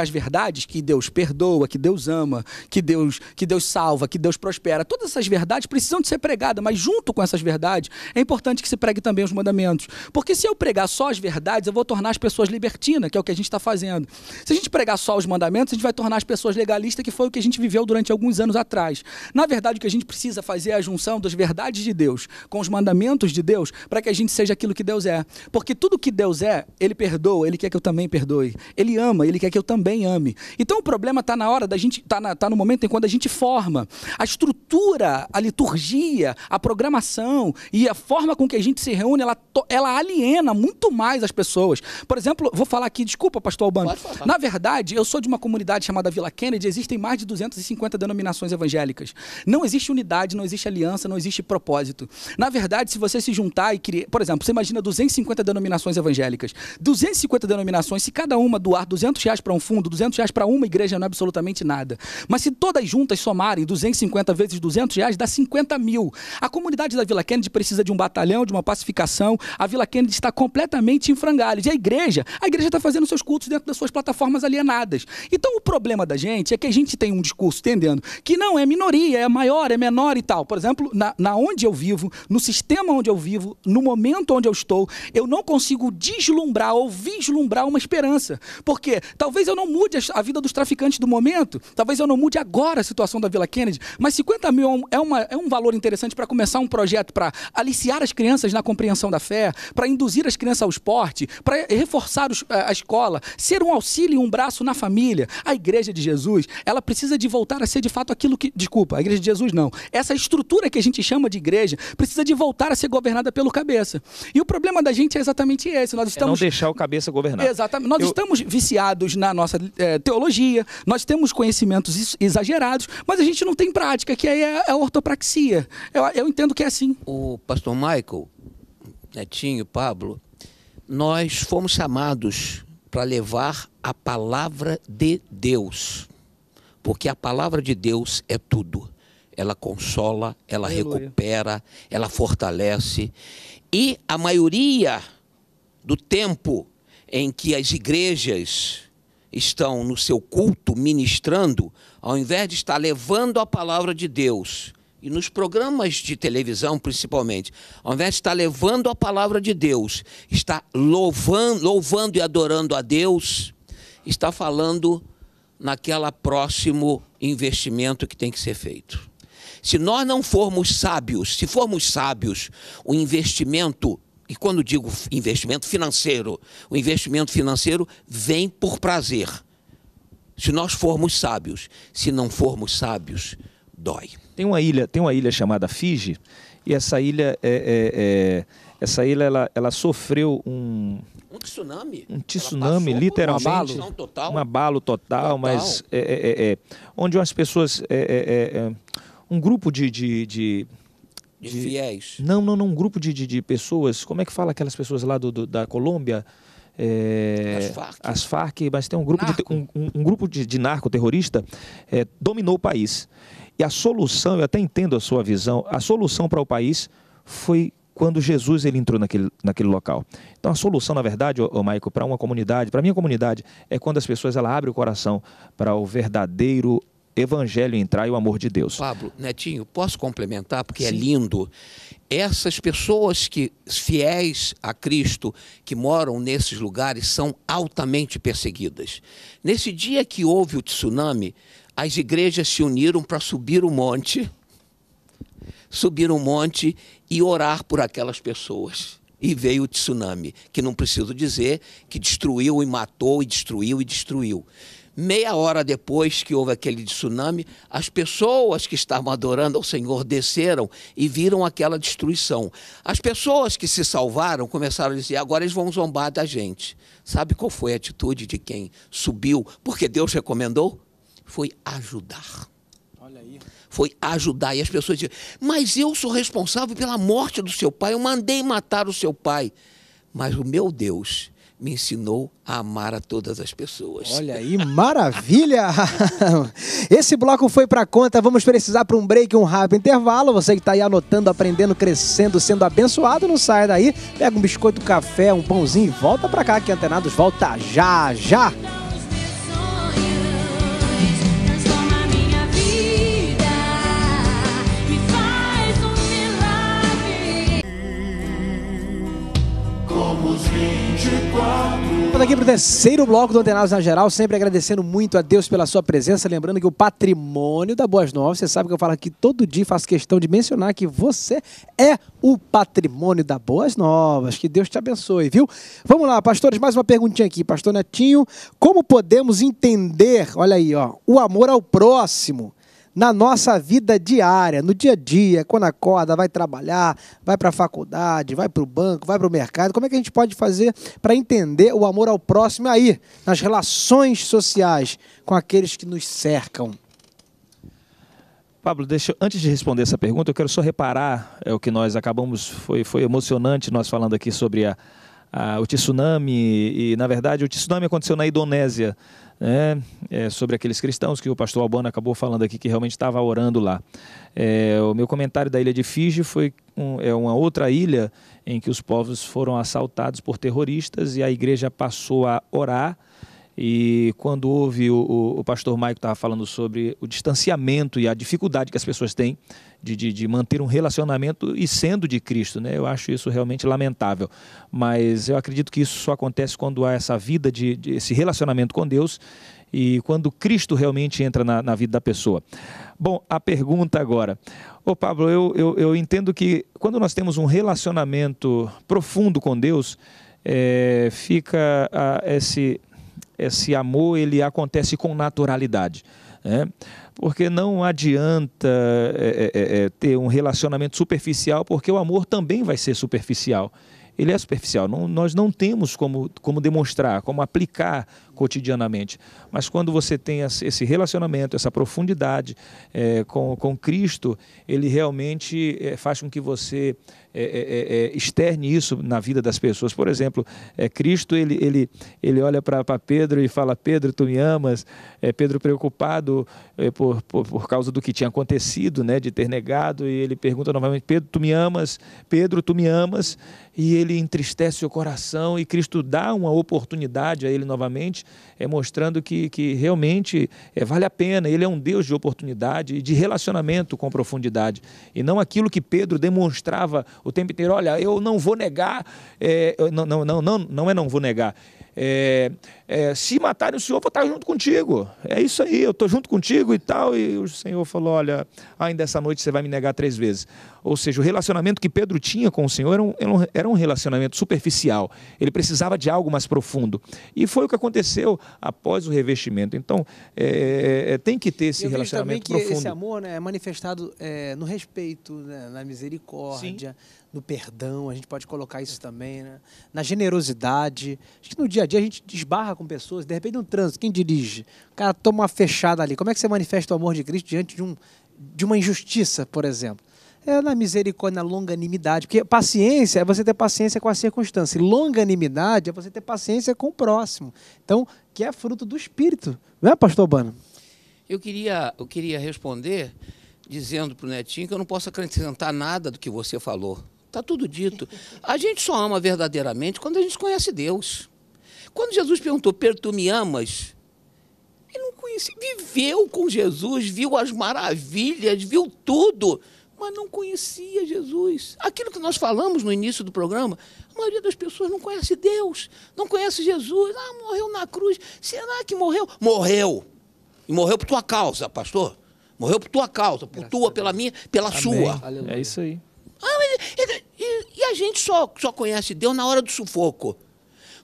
as verdades que Deus perdoa, que Deus ama, que Deus, que Deus salva, que Deus prospera. Todas essas verdades precisam de ser pregadas, mas junto com essas verdades é importante que se pregue também os mandamentos. Porque se eu pregar só as verdades, eu vou tornar as pessoas libertinas, que é o que a gente está fazendo. Se a gente gente pregar só os mandamentos, a gente vai tornar as pessoas legalistas, que foi o que a gente viveu durante alguns anos atrás. Na verdade, o que a gente precisa fazer é a junção das verdades de Deus com os mandamentos de Deus, para que a gente seja aquilo que Deus é. Porque tudo que Deus é, Ele perdoa, Ele quer que eu também perdoe. Ele ama, Ele quer que eu também ame. Então o problema está na hora da gente, está tá no momento em quando a gente forma a estrutura, a liturgia, a programação e a forma com que a gente se reúne, ela, ela aliena muito mais as pessoas. Por exemplo, vou falar aqui, desculpa, pastor Albano. Na verdade, verdade, eu sou de uma comunidade chamada Vila Kennedy, existem mais de 250 denominações evangélicas. Não existe unidade, não existe aliança, não existe propósito. Na verdade, se você se juntar e criar, por exemplo, você imagina 250 denominações evangélicas. 250 denominações, se cada uma doar 200 reais para um fundo, 200 reais para uma igreja, não é absolutamente nada. Mas se todas juntas somarem 250 vezes 200 reais, dá 50 mil. A comunidade da Vila Kennedy precisa de um batalhão, de uma pacificação. A Vila Kennedy está completamente em frangalhos. E a igreja? A igreja está fazendo seus cultos dentro das suas plataformas alienadas. Então o problema da gente é que a gente tem um discurso tá tendendo que não é minoria, é maior, é menor e tal. Por exemplo, na, na onde eu vivo, no sistema onde eu vivo, no momento onde eu estou, eu não consigo deslumbrar ou vislumbrar uma esperança. Porque talvez eu não mude a vida dos traficantes do momento, talvez eu não mude agora a situação da Vila Kennedy, mas 50 mil é, é, uma, é um valor interessante para começar um projeto para aliciar as crianças na compreensão da fé, para induzir as crianças ao esporte, para reforçar os, a, a escola, ser um auxílio, um braço na família. A igreja de Jesus, ela precisa de voltar a ser de fato aquilo que. Desculpa, a igreja de Jesus não. Essa estrutura que a gente chama de igreja precisa de voltar a ser governada pelo cabeça. E o problema da gente é exatamente esse. Nós estamos. É não deixar o cabeça governar. Exatamente. Nós Eu... estamos viciados na nossa é, teologia, nós temos conhecimentos exagerados, mas a gente não tem prática, que aí é a é ortopraxia. Eu, eu entendo que é assim. O pastor Michael, Netinho, Pablo, nós fomos chamados para levar a palavra de Deus. Porque a palavra de Deus é tudo. Ela consola, ela Aleluia. recupera, ela fortalece. E a maioria do tempo em que as igrejas estão no seu culto ministrando, ao invés de estar levando a palavra de Deus e nos programas de televisão principalmente, ao invés de estar levando a palavra de Deus, está louvando, louvando e adorando a Deus, está falando naquela próximo investimento que tem que ser feito. Se nós não formos sábios, se formos sábios, o investimento, e quando digo investimento financeiro, o investimento financeiro vem por prazer. Se nós formos sábios, se não formos sábios, dói. Tem uma ilha, tem uma ilha chamada Fiji e essa ilha é, é, é essa ilha ela, ela sofreu um um tsunami, um tsunami literalmente, um abalo total, um abalo total, total. mas é, é, é, é onde as pessoas um grupo de, de, de de, fiéis. Não, não, não. Um grupo de, de, de, pessoas. Como é que fala aquelas pessoas lá do, do da Colômbia? É, as, FARC. as FARC. mas tem um grupo de um, um, grupo de, de narcoterrorista é, dominou o país. E a solução, eu até entendo a sua visão, a solução para o país foi quando Jesus ele entrou naquele, naquele local. Então a solução, na verdade, o Maico, para uma comunidade, para minha comunidade, é quando as pessoas ela abre o coração para o verdadeiro evangelho entrar e o amor de Deus. Pablo, Netinho, posso complementar porque é Sim. é lindo. Essas pessoas que fiéis a Cristo, que moram nesses lugares, são altamente perseguidas. Nesse dia que houve o tsunami, as igrejas se uniram para subir o monte, subir o monte e orar por aquelas pessoas. E veio o tsunami, que não preciso dizer, que destruiu e matou e destruiu e destruiu. Meia hora depois que houve aquele tsunami, as pessoas que estavam adorando ao Senhor desceram e viram aquela destruição. As pessoas que se salvaram começaram a dizer: agora eles vão zombar da gente. Sabe qual foi a atitude de quem subiu? Porque Deus recomendou? foi ajudar. Olha aí. Foi ajudar. E as pessoas dizem, mas eu sou responsável pela morte do seu pai, eu mandei matar o seu pai. Mas o meu Deus me ensinou a amar a todas as pessoas. Olha aí, maravilha! Esse bloco foi para conta, vamos precisar para um break, um rápido intervalo. Você que está aí anotando, aprendendo, crescendo, sendo abençoado, não sai daí. Pega um biscoito, um café, um pãozinho e volta para cá que Antenados volta já, já! Estamos aqui para o terceiro bloco do Antenados na Geral, sempre agradecendo muito a Deus pela sua presença, lembrando que o patrimônio da Boas Novas, você sabe que eu falo aqui todo dia, faço questão de mencionar que você é o patrimônio da Boas Novas, que Deus te abençoe, viu? Vamos lá, pastores, mais uma perguntinha aqui, pastor Netinho, como podemos entender, olha aí, ó, o amor ao próximo na nossa vida diária, no dia a dia, quando acorda, vai trabalhar, vai para a faculdade, vai para o banco, vai para o mercado. Como é que a gente pode fazer para entender o amor ao próximo aí, nas relações sociais com aqueles que nos cercam? Pablo, deixa, antes de responder essa pergunta, eu quero só reparar é, o que nós acabamos. Foi, foi emocionante nós falando aqui sobre a, a, o tsunami, e na verdade o tsunami aconteceu na Indonésia. É, é, sobre aqueles cristãos que o pastor Albano acabou falando aqui, que realmente estava orando lá. É, o meu comentário da ilha de Fiji foi um, é uma outra ilha em que os povos foram assaltados por terroristas e a igreja passou a orar e quando houve o, o, o pastor Maico estava falando sobre o distanciamento e a dificuldade que as pessoas têm de, de, de, manter um relacionamento e sendo de Cristo, né? Eu acho isso realmente lamentável. Mas eu acredito que isso só acontece quando há essa vida de, de esse relacionamento com Deus e quando Cristo realmente entra na, na, vida da pessoa. Bom, a pergunta agora. Ô Pablo, eu, eu, eu entendo que quando nós temos um relacionamento profundo com Deus, é, fica a, esse, esse amor ele acontece com naturalidade. Né? Porque não adianta é é, é, é, ter um relacionamento superficial, porque o amor também vai ser superficial. Ele é superficial. Não, nós não temos como, como demonstrar, como aplicar cotidianamente. Mas quando você tem esse relacionamento, essa profundidade é, com, com Cristo, ele realmente é, faz com que você é, é, é, é externe isso na vida das pessoas. Por exemplo, Cristo ele, ele, ele olha para Pedro e fala: Pedro, tu me amas? Pedro preocupado por, por, por causa do que tinha acontecido, né, de ter negado, e ele pergunta novamente: Pedro, tu me amas? Pedro, tu me amas? E ele entristece o coração e Cristo dá uma oportunidade a ele novamente é, mostrando que, que realmente é, vale a pena. Ele é um Deus de oportunidade e de relacionamento com profundidade. E não aquilo que Pedro demonstrava o tempo inteiro: olha, eu não vou negar, é, não, não, não, não, não é não vou negar é, é, se matarem o senhor, vou estar junto contigo. É isso aí, eu estou junto contigo e tal. E o Senhor falou: Olha, ainda essa noite você vai me negar três vezes. Ou seja, o relacionamento que Pedro tinha com o Senhor era um, era um relacionamento superficial. Ele precisava de algo mais profundo. E foi o que aconteceu após o revestimento. Então, é, é tem que ter esse eu relacionamento vejo também que profundo. Esse amor né, é manifestado é, no respeito, né, na misericórdia. Sim no perdão, a gente pode colocar isso também, né? na generosidade. Acho que no dia a dia a gente desbarra com pessoas, de repente no trânsito, quem dirige? O cara toma uma fechada ali. Como é que você manifesta o amor de Cristo diante de, um, de uma injustiça, por exemplo? É na misericórdia, na longanimidade. Porque paciência é você ter paciência com a circunstância. E longanimidade é você ter paciência com o próximo. Então, que é fruto do Espírito. Não é, pastor Bano? Eu queria, eu queria responder dizendo para o Netinho que eu não posso acrescentar nada do que você falou. Está tudo dito. A gente só ama verdadeiramente quando a gente conhece Deus. Quando Jesus perguntou, Pedro, tu me amas? Ele não conhecia, viveu com Jesus, viu as maravilhas, viu tudo, mas não conhecia Jesus. Aquilo que nós falamos no início do programa, a maioria das pessoas não conhece Deus, não conhece Jesus. Ah, morreu na cruz. Será que morreu? Morreu. E morreu por tua causa, pastor. Morreu por tua causa, por Graças tua, pela minha, pela Amém. sua. Aleluia. É isso aí. Ah, e, e a gente só, só conhece Deus na hora do sufoco.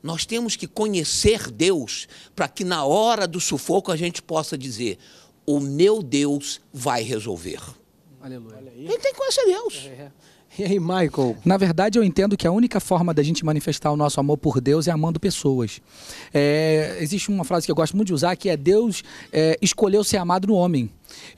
Nós temos que conhecer Deus para que na hora do sufoco a gente possa dizer: o meu Deus vai resolver. Aleluia. Ele tem que conhecer Deus. É. é. E aí, Michael? Na verdade, eu entendo que a única forma da gente manifestar o nosso amor por Deus é amando pessoas. É, existe uma frase que eu gosto muito de usar que é Deus é, escolheu ser amado no homem.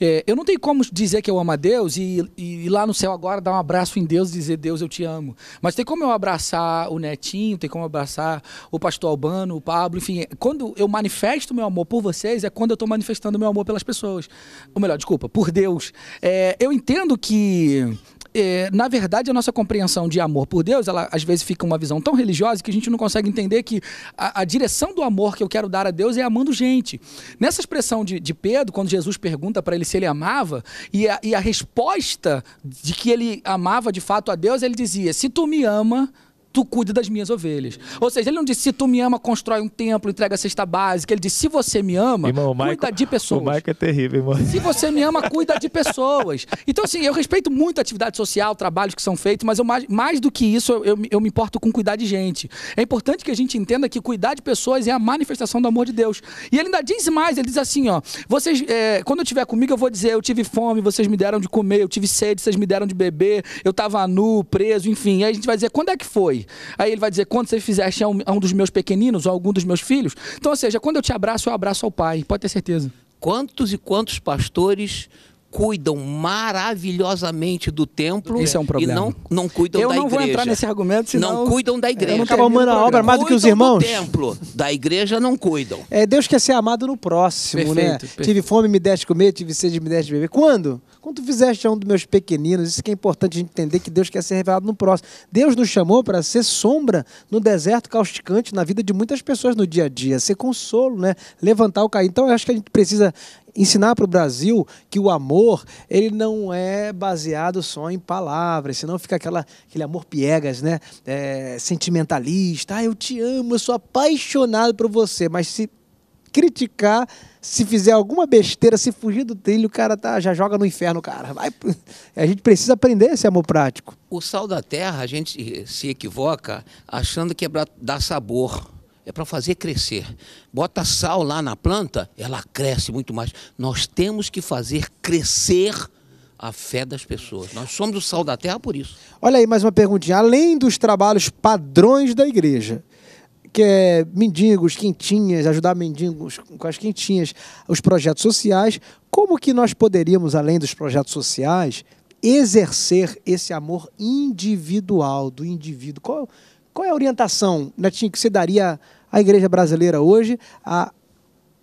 É, eu não tenho como dizer que eu amo a Deus e, ir lá no céu agora dar um abraço em Deus e dizer, Deus, eu te amo. Mas tem como eu abraçar o Netinho, tem como abraçar o pastor Albano, o Pablo, enfim. Quando eu manifesto meu amor por vocês, é quando eu estou manifestando meu amor pelas pessoas. Ou melhor, desculpa, por Deus. É, eu entendo que é, na verdade, a nossa compreensão de amor por Deus, ela às vezes fica uma visão tão religiosa que a gente não consegue entender que a, a direção do amor que eu quero dar a Deus é amando gente. Nessa expressão de, de Pedro, quando Jesus pergunta para ele se ele amava, e a, e a resposta de que ele amava de fato a Deus, ele dizia: Se tu me ama, tu cuida das minhas ovelhas. Ou seja, ele não disse, se tu me ama, constrói um templo, entrega a cesta básica. Ele disse, se você me ama, irmão, cuida Michael, de pessoas. O Maico é terrível, irmão. Se você me ama, cuida de pessoas. Então, assim, eu respeito muito a atividade social, trabalhos que são feitos, mas eu, mais, mais do que isso, eu, eu, eu me importo com cuidar de gente. É importante que a gente entenda que cuidar de pessoas é a manifestação do amor de Deus. E ele ainda diz mais, ele diz assim, ó, vocês, é, quando eu estiver comigo, eu vou dizer, eu tive fome, vocês me deram de comer, eu tive sede, vocês me deram de beber, eu estava nu, preso, enfim. Aí a gente vai dizer, quando é que foi? Aí ele vai dizer: quando você fizeste a um, a é um dos meus pequeninos, ou algum dos meus filhos. Então, ou seja, quando eu te abraço, eu abraço ao Pai, pode ter certeza. Quantos e quantos pastores cuidam maravilhosamente do templo Esse é um problema. e não, não cuidam eu da não igreja. Eu não vou entrar nesse argumento, senão... Não cuidam da é, igreja. Eu não estava amando a obra mais do que os irmãos. do templo, da igreja não cuidam. É, Deus quer ser amado no próximo, né? perfeito, né? Perfeito. Tive fome, me deste comer, tive sede, me deste beber. Quando? Quando tu fizeste a um dos meus pequeninos, isso que é importante a gente entender que Deus quer ser revelado no próximo. Deus nos chamou para ser sombra no deserto causticante, na vida de muitas pessoas no dia a dia, ser consolo, né? levantar o cair. Então, eu acho que a gente precisa ensinar para o Brasil que o amor ele não é baseado só em palavras, senão fica aquela, aquele amor piegas, né? É, sentimentalista, ah, eu te amo, eu sou apaixonado por você, mas se criticar se fizer alguma besteira, se fugir do trilho, o cara tá, já joga no inferno, cara. Vai, a gente precisa aprender esse amor prático. O sal da terra, a gente se equivoca achando que é para dar sabor. É para fazer crescer. Bota sal lá na planta, ela cresce muito mais. Nós temos que fazer crescer a fé das pessoas. Nós somos o sal da terra por isso. Olha aí mais uma perguntinha. Além dos trabalhos padrões da igreja, que é mendigos, quentinhas, ajudar mendigos com as quentinhas, os projetos sociais, como que nós poderíamos, além dos projetos sociais, exercer esse amor individual do indivíduo? Qual, qual é a orientação, Netinho, que você daria à igreja brasileira hoje a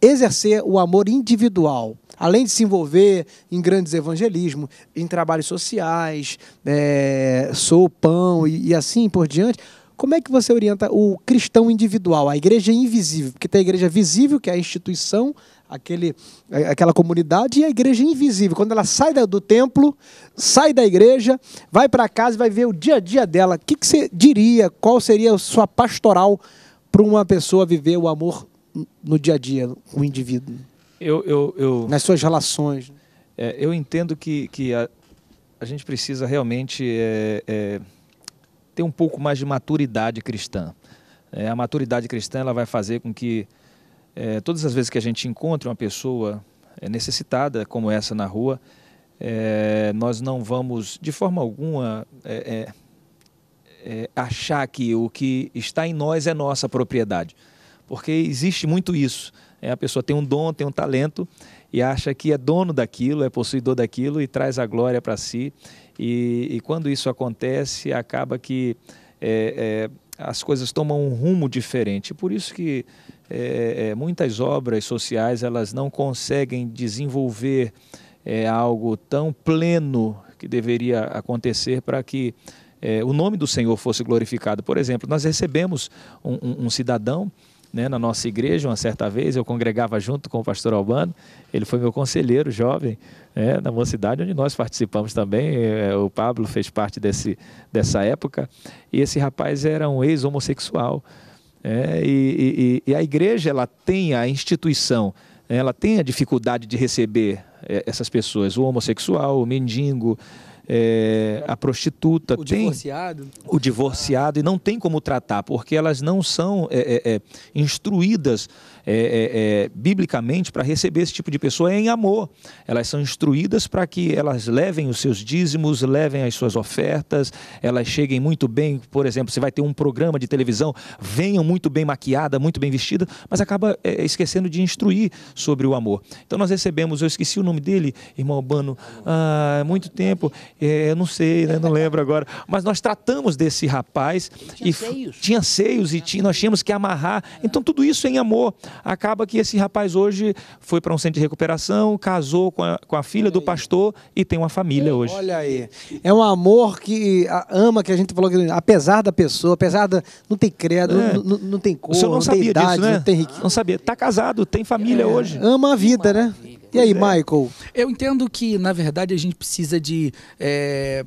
exercer o amor individual? Além de se envolver em grandes evangelismos, em trabalhos sociais, é, sou pão e, e assim por diante, como é que você orienta o cristão individual, a igreja invisível? Porque tem a igreja visível, que é a instituição, aquele, aquela comunidade, e a igreja invisível, quando ela sai do templo, sai da igreja, vai para casa e vai ver o dia a dia dela. O que, que você diria? Qual seria a sua pastoral para uma pessoa viver o amor no dia a dia, o indivíduo? Eu, eu, eu... Nas suas relações. É, eu entendo que, que a, a gente precisa realmente é, é, ter um pouco mais de maturidade cristã. É, a maturidade cristã ela vai fazer com que é, todas as vezes que a gente encontra uma pessoa é, necessitada como essa na rua, é, nós não vamos de forma alguma é, é, é, achar que o que está em nós é nossa propriedade, porque existe muito isso. a pessoa tem um dom, tem um talento e acha que é dono daquilo, é possuidor daquilo e traz a glória para si e, e quando isso acontece, acaba que é, é, as coisas tomam um rumo diferente. Por isso que é, é muitas obras sociais elas não conseguem desenvolver é, algo tão pleno que deveria acontecer para que é, o nome do Senhor fosse glorificado. Por exemplo, nós recebemos um, um, um cidadão né, na nossa igreja uma certa vez, eu congregava junto com o pastor Albano, ele foi meu conselheiro jovem né, na mocidade, onde nós participamos também, é, é, o Pablo fez parte desse, dessa época, e esse rapaz era um ex-homossexual, né, e, e, e, a igreja ela tem a instituição, né, ela tem a dificuldade de receber é, essas pessoas, o homossexual, o mendigo, é, a prostituta, o tem divorciado. o divorciado, e não tem como tratar, porque elas não são é, é, é instruídas é, é, é, biblicamente para receber esse tipo de pessoa é em amor. Elas são instruídas para que elas levem os seus dízimos, levem as suas ofertas, elas cheguem muito bem, por exemplo, você vai ter um programa de televisão, venham muito bem maquiada, muito bem vestida, mas acaba é, esquecendo de instruir sobre o amor. Então nós recebemos, eu esqueci o nome dele, irmão Urbano, há ah, muito tempo, é, eu não sei, né, não lembro agora, mas nós tratamos desse rapaz tinha e seios. tinha seios e tinha, nós tínhamos que amarrar. Então tudo isso é em amor. Acaba que esse rapaz hoje foi para um centro de recuperação, casou com a, com a filha Olha do aí. pastor e tem uma família Olha hoje. Olha aí. É um amor que ama, que a gente falou, que, apesar da pessoa, apesar da. Não tem credo, é. não, tem cor, não, não, tem idade, disso, né? não tem riqueza. Não sabia. Está casado, tem família é. hoje. Ama a vida, né? E aí, é. Michael? Eu entendo que, na verdade, a gente precisa de é,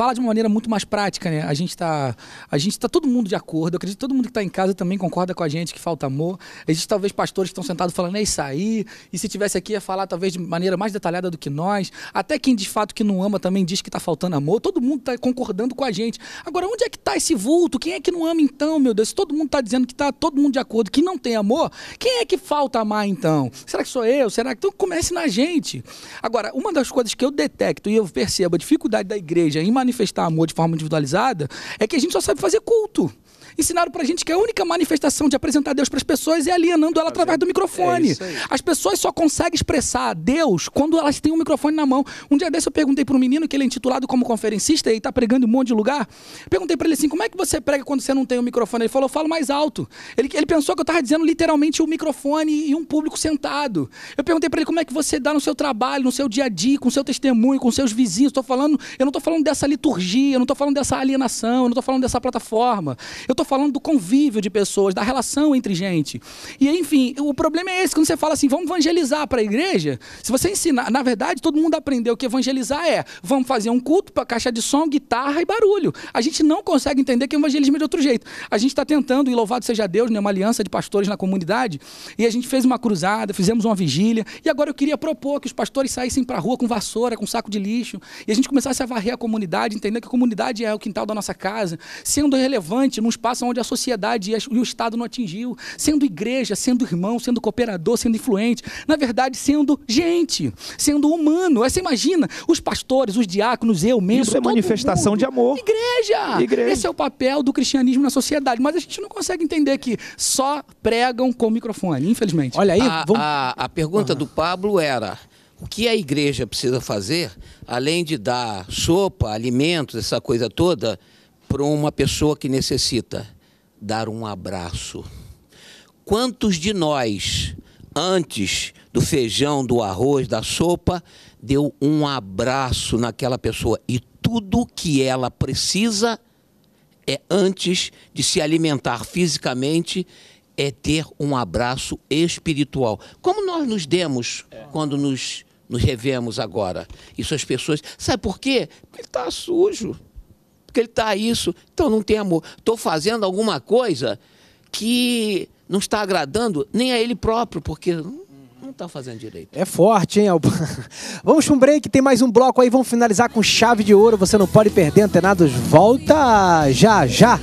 fala de uma maneira muito mais prática, né? A gente está a gente tá todo mundo de acordo, eu acredito que todo mundo que está em casa também concorda com a gente que falta amor. Existem talvez pastores que estão sentados falando é isso aí, e se tivesse aqui ia falar talvez de maneira mais detalhada do que nós. Até quem de fato que não ama também diz que está faltando amor. Todo mundo está concordando com a gente. Agora, onde é que está esse vulto? Quem é que não ama então, meu Deus? Se todo mundo está dizendo que está todo mundo de acordo, que não tem amor, quem é que falta amar então? Será que sou eu? Será que então comece na gente? Agora, uma das coisas que eu detecto e eu percebo a dificuldade da igreja em maneira manifestar amor de forma individualizada é que a gente só sabe fazer culto ensinaram pra gente que a única manifestação de apresentar Deus para as pessoas é alienando ela através do microfone. É as pessoas só conseguem expressar Deus quando elas têm um microfone na mão. Um dia desse eu perguntei para um menino que ele é intitulado como conferencista e está pregando em um monte de lugar. Perguntei para ele assim: como é que você prega quando você não tem o um microfone? Ele falou: falo mais alto. Ele, ele pensou que eu estava dizendo literalmente o um microfone e um público sentado. Eu perguntei para ele como é que você dá no seu trabalho, no seu dia a dia, com seu testemunho, com seus vizinhos. Tô falando, eu não estou falando dessa liturgia, eu não estou falando dessa alienação, eu não estou falando dessa plataforma. Eu estou falando do convívio de pessoas, da relação entre gente. E enfim, o problema é esse, quando você fala assim, vamos evangelizar para a igreja, se você ensinar, na verdade, todo mundo aprendeu que evangelizar é, vamos fazer um culto para caixa de som, guitarra e barulho. A gente não consegue entender que o evangelismo é de outro jeito. A gente está tentando, e louvado seja Deus, né, uma aliança de pastores na comunidade, e a gente fez uma cruzada, fizemos uma vigília, e agora eu queria propor que os pastores saíssem para a rua com vassoura, com saco de lixo, e a gente começasse a varrer a comunidade, entender que a comunidade é o quintal da nossa casa, sendo relevante num espaço situação onde a sociedade e o Estado não atingiu, sendo igreja, sendo irmão, sendo cooperador, sendo influente, na verdade, sendo gente, sendo humano. você imagina os pastores, os diáconos, eu mesmo. Isso é manifestação mundo. de amor. Igreja. igreja! Esse é o papel do cristianismo na sociedade, mas a gente não consegue entender que só pregam com o microfone, infelizmente. Olha aí, a, vamos... a, a pergunta do Pablo era. O que a igreja precisa fazer, além de dar sopa, alimentos, essa coisa toda, para uma pessoa que necessita dar um abraço. Quantos de nós, antes do feijão, do arroz, da sopa, deu um abraço naquela pessoa e tudo que ela precisa é antes de se alimentar fisicamente é ter um abraço espiritual. Como nós nos demos é. quando nos, nos revemos agora? Isso as pessoas. Sabe por quê? Porque está sujo porque ele está isso. Então não tem amor. Estou fazendo alguma coisa que não está agradando nem a ele próprio, porque não está fazendo direito. É forte, hein, Alba? Vamos para um break, tem mais um bloco aí, vamos finalizar com chave de ouro. Você não pode perder, antenados. Volta já, já.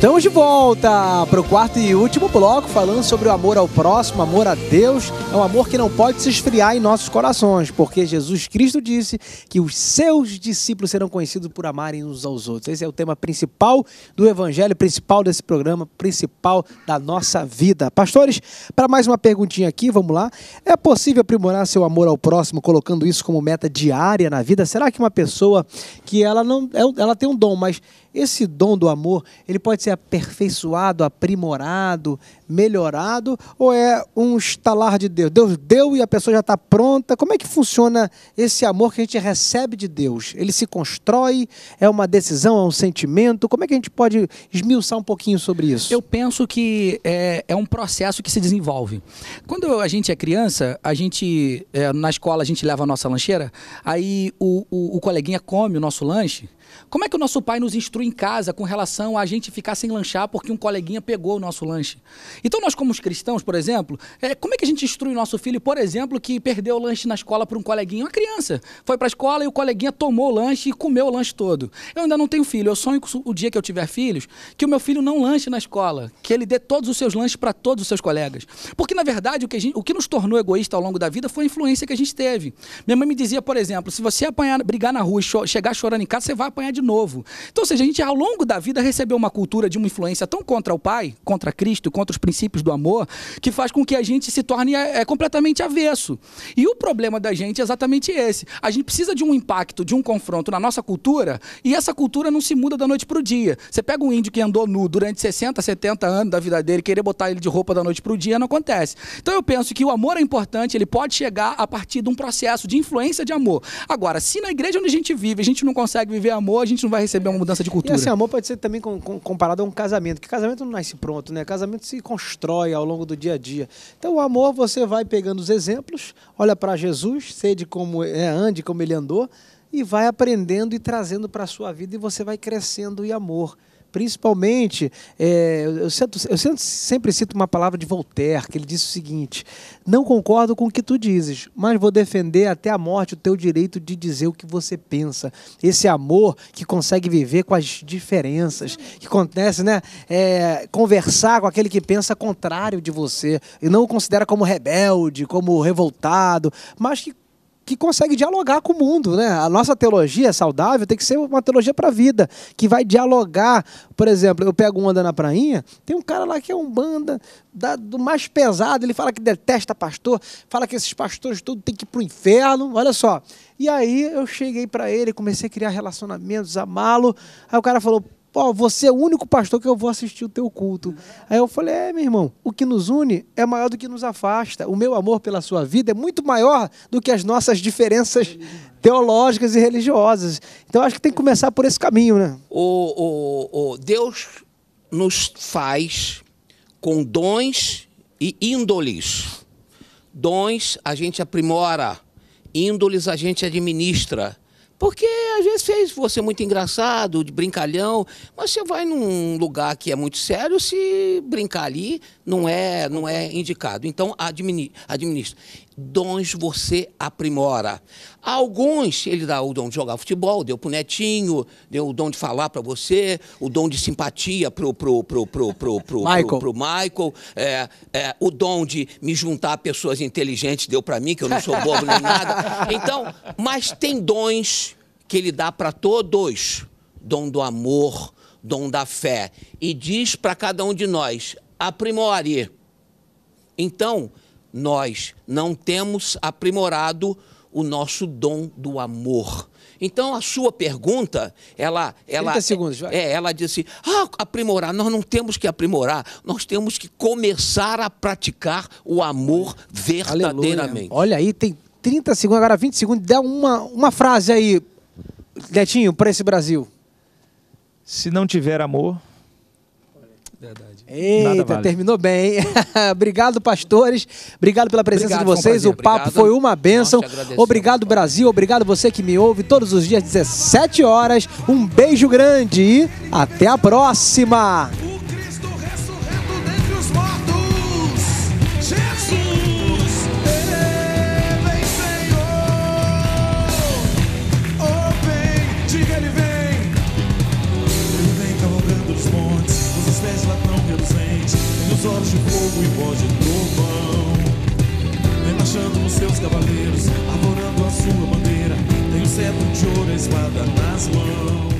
Estamos de volta para o quarto e último bloco, falando sobre o amor ao próximo, amor a Deus. É um amor que não pode se esfriar em nossos corações, porque Jesus Cristo disse que os seus discípulos serão conhecidos por amarem uns aos outros. Esse é o tema principal do Evangelho, principal desse programa, principal da nossa vida. Pastores, para mais uma perguntinha aqui, vamos lá. É possível aprimorar seu amor ao próximo colocando isso como meta diária na vida? Será que uma pessoa que ela não ela tem um dom, mas esse dom do amor, ele pode ser aperfeiçoado, aprimorado, melhorado, ou é um estalar de Deus? Deus deu e a pessoa já está pronta. Como é que funciona esse amor que a gente recebe de Deus? Ele se constrói? É uma decisão? É um sentimento? Como é que a gente pode esmiuçar um pouquinho sobre isso? Eu penso que é, é um processo que se desenvolve. Quando a gente é criança, a gente, é, na escola, a gente leva a nossa lancheira, aí o, o, o coleguinha come o nosso lanche como é que o nosso pai nos instrui em casa com relação a a gente ficar sem lanchar porque um coleguinha pegou o nosso lanche? Então, nós, como cristãos, por exemplo, é, como é que a gente instrui o nosso filho, por exemplo, que perdeu o lanche na escola para um coleguinha? Uma criança foi para a escola e o coleguinha tomou o lanche e comeu o lanche todo. Eu ainda não tenho filho, eu sonho o dia que eu tiver filhos que o meu filho não lanche na escola, que ele dê todos os seus lanches para todos os seus colegas. Porque, na verdade, o que, gente, o que nos tornou egoísta ao longo da vida foi a influência que a gente teve. Minha mãe me dizia, por exemplo, se você apanhar, brigar na rua e cho chegar chorando em casa, você vai apanhar apanhar de novo. Então, ou seja, a gente ao longo da vida recebeu uma cultura de uma influência tão contra o Pai, contra Cristo, contra os princípios do amor, que faz com que a gente se torne é, é completamente avesso. E o problema da gente é exatamente esse. A gente precisa de um impacto, de um confronto na nossa cultura, e essa cultura não se muda da noite para o dia. Você pega um índio que andou nu durante 60, 70 anos da vida dele, querer botar ele de roupa da noite para o dia, não acontece. Então eu penso que o amor é importante, ele pode chegar a partir de um processo de influência de amor. Agora, se na igreja onde a gente vive, a gente não consegue viver amor, amor, a gente não vai receber uma mudança de cultura. E esse assim, amor pode ser também com, com, comparado a um casamento, que casamento não nasce pronto, né? Casamento se constrói ao longo do dia a dia. Então, o amor, você vai pegando os exemplos, olha para Jesus, sede como é, ande como ele andou, e vai aprendendo e trazendo para a sua vida, e você vai crescendo em amor. Principalmente, é, eu, sento, eu sento, sempre cito uma palavra de Voltaire, que ele disse o seguinte: Não concordo com o que tu dizes, mas vou defender até a morte o teu direito de dizer o que você pensa. Esse amor que consegue viver com as diferenças, que acontece, né? É, conversar com aquele que pensa contrário de você e não o considera como rebelde, como revoltado, mas que que consegue dialogar com o mundo, né? A nossa teologia é saudável tem que ser uma teologia para a vida, que vai dialogar. Por exemplo, eu pego um Umbanda na Prainha, tem um cara lá que é um banda da, do mais pesado, ele fala que detesta pastor, fala que esses pastores tudo tem que ir pro inferno, olha só. E aí eu cheguei para ele, comecei a criar relacionamentos, amá-lo. Aí o cara falou: Pô, você é o único pastor que eu vou assistir o teu culto. Aí eu falei: É, meu irmão, o que nos une é maior do que nos afasta. O meu amor pela sua vida é muito maior do que as nossas diferenças teológicas e religiosas. Então acho que tem que começar por esse caminho, né? O, o, o Deus nos faz com dons e índoles. Dons a gente aprimora, índoles a gente administra. Porque às vezes fez você muito engraçado, de brincalhão, mas você vai num lugar que é muito sério, se brincar ali não é, não é indicado. Então administra dons você aprimora. alguns ele dá o dom de jogar futebol, deu pro netinho, deu o dom de falar para você, o dom de simpatia pro pro pro pro pro pro Michael, pro, pro Michael é, é, o dom de me juntar a pessoas inteligentes deu para mim que eu não sou bobo nem nada. Então, mas tem dons que ele dá para todos, dom do amor, dom da fé e diz para cada um de nós aprimore. Então, nós não temos aprimorado o nosso dom do amor. Então a sua pergunta, ela, ela, segundos, é, ela disse, assim, ah, aprimorar. Nós não temos que aprimorar, nós temos que começar a praticar o amor verdadeiramente. Aleluia. Olha aí, tem 30 segundos, agora 20 segundos, dá uma, uma frase aí, Netinho, para esse Brasil. Se não tiver amor, Verdade. Eita, vale. terminou bem. obrigado, pastores. Obrigado pela presença obrigado, de vocês. Um o papo obrigado. foi uma bênção. Obrigado, Brasil. Obrigado você que me ouve todos os dias, 17 horas. Um beijo grande e até a próxima. olhos de fogo e voz de trovão. Vem marchando nos seus cavaleiros, arvorando a sua bandeira. Tem o um cetro de ouro, a espada nas mãos.